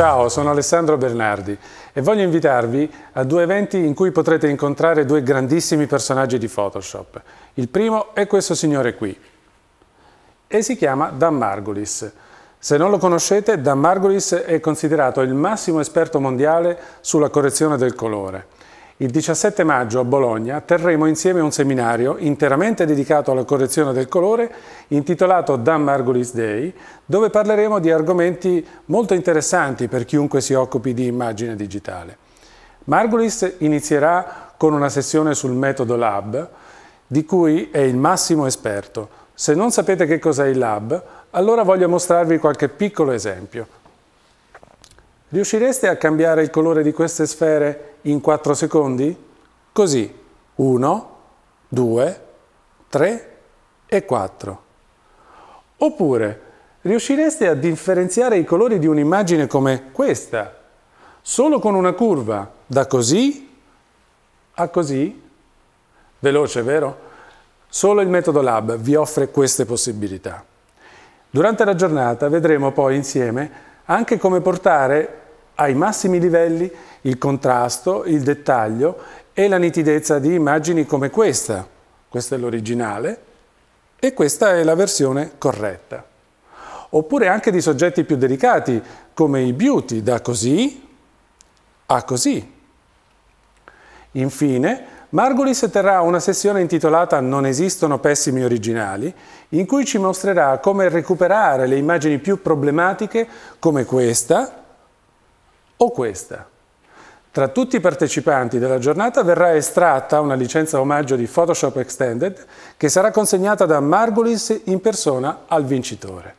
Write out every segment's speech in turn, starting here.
Ciao, sono Alessandro Bernardi e voglio invitarvi a due eventi in cui potrete incontrare due grandissimi personaggi di Photoshop. Il primo è questo signore qui e si chiama Dan Margulis. Se non lo conoscete, Dan Margulis è considerato il massimo esperto mondiale sulla correzione del colore. Il 17 maggio a Bologna terremo insieme un seminario interamente dedicato alla correzione del colore intitolato Dan Margulis Day, dove parleremo di argomenti molto interessanti per chiunque si occupi di immagine digitale. Margulis inizierà con una sessione sul metodo Lab, di cui è il massimo esperto. Se non sapete che cos'è il Lab, allora voglio mostrarvi qualche piccolo esempio. Riuscireste a cambiare il colore di queste sfere in 4 secondi? Così, 1, 2, 3 e 4. Oppure, riuscireste a differenziare i colori di un'immagine come questa, solo con una curva, da così a così? Veloce, vero? Solo il metodo Lab vi offre queste possibilità. Durante la giornata vedremo poi insieme anche come portare ai massimi livelli il contrasto, il dettaglio e la nitidezza di immagini come questa. Questa è l'originale e questa è la versione corretta. Oppure anche di soggetti più delicati come i beauty, da così a così. Infine, Margulis terrà una sessione intitolata Non esistono pessimi originali, in cui ci mostrerà come recuperare le immagini più problematiche come questa o questa. Tra tutti i partecipanti della giornata verrà estratta una licenza omaggio di Photoshop Extended che sarà consegnata da Margulis in persona al vincitore.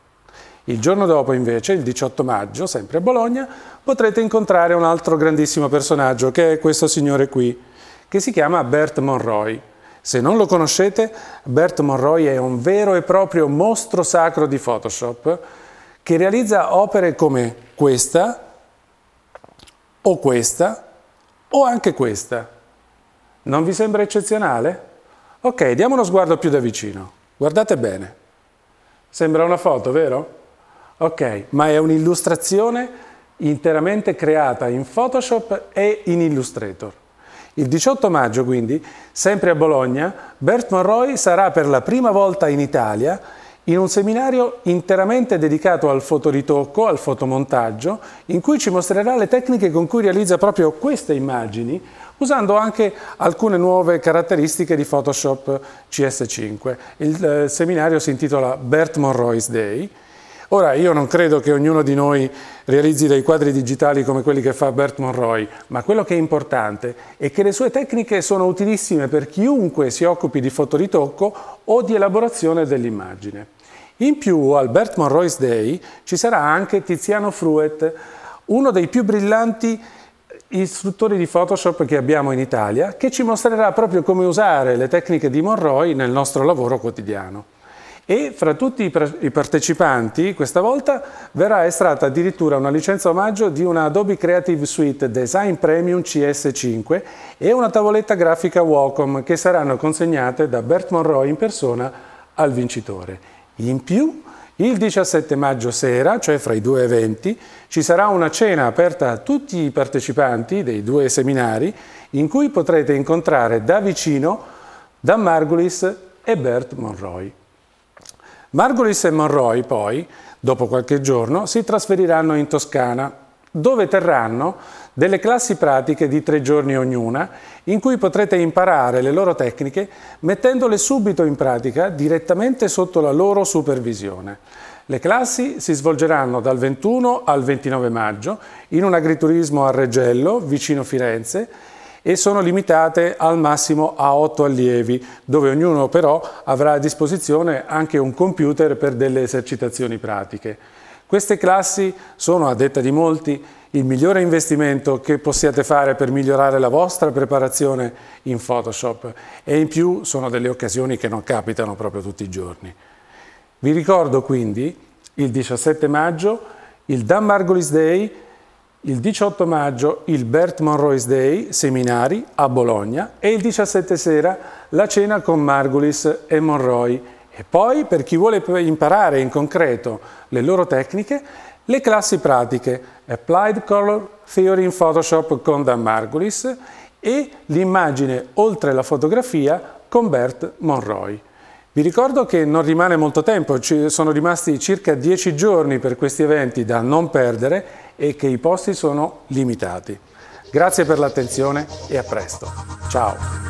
Il giorno dopo, invece, il 18 maggio, sempre a Bologna, potrete incontrare un altro grandissimo personaggio che è questo signore qui, che si chiama Bert Monroy. Se non lo conoscete, Bert Monroy è un vero e proprio mostro sacro di Photoshop che realizza opere come questa, o questa, o anche questa. Non vi sembra eccezionale? Ok, diamo uno sguardo più da vicino. Guardate bene. Sembra una foto, vero? Ok, ma è un'illustrazione interamente creata in Photoshop e in Illustrator. Il 18 maggio, quindi, sempre a Bologna, Bert Monroy sarà per la prima volta in Italia in un seminario interamente dedicato al fotoritocco, al fotomontaggio, in cui ci mostrerà le tecniche con cui realizza proprio queste immagini, usando anche alcune nuove caratteristiche di Photoshop CS5. Il eh, seminario si intitola Bert Monroy's Day Ora, io non credo che ognuno di noi realizzi dei quadri digitali come quelli che fa Bert Monroy, ma quello che è importante è che le sue tecniche sono utilissime per chiunque si occupi di fotoritocco o di elaborazione dell'immagine. In più, al Bert Monroy's Day ci sarà anche Tiziano Fruet, uno dei più brillanti istruttori di Photoshop che abbiamo in Italia, che ci mostrerà proprio come usare le tecniche di Monroy nel nostro lavoro quotidiano e fra tutti i partecipanti questa volta verrà estratta addirittura una licenza omaggio di una Adobe Creative Suite Design Premium CS5 e una tavoletta grafica Wacom che saranno consegnate da Bert Monroe in persona al vincitore. In più, il 17 maggio sera, cioè fra i due eventi, ci sarà una cena aperta a tutti i partecipanti dei due seminari in cui potrete incontrare da vicino Dan Margulis e Bert Monroe. Margulis e Monroy poi, dopo qualche giorno, si trasferiranno in Toscana, dove terranno delle classi pratiche di tre giorni ognuna, in cui potrete imparare le loro tecniche mettendole subito in pratica direttamente sotto la loro supervisione. Le classi si svolgeranno dal 21 al 29 maggio in un agriturismo a Reggello, vicino Firenze, e sono limitate al massimo a 8 allievi, dove ognuno però avrà a disposizione anche un computer per delle esercitazioni pratiche. Queste classi sono, a detta di molti, il migliore investimento che possiate fare per migliorare la vostra preparazione in Photoshop e in più sono delle occasioni che non capitano proprio tutti i giorni. Vi ricordo quindi il 17 maggio il Dan Margolis Day il 18 maggio il Bert Monroe's Day, seminari a Bologna e il 17 sera la cena con Margulis e Monroe. E poi, per chi vuole imparare in concreto le loro tecniche, le classi pratiche Applied Color Theory in Photoshop con Dan Margulis e l'immagine oltre la fotografia con Bert Monroe. Vi ricordo che non rimane molto tempo, Ci sono rimasti circa 10 giorni per questi eventi da non perdere e che i posti sono limitati. Grazie per l'attenzione e a presto. Ciao!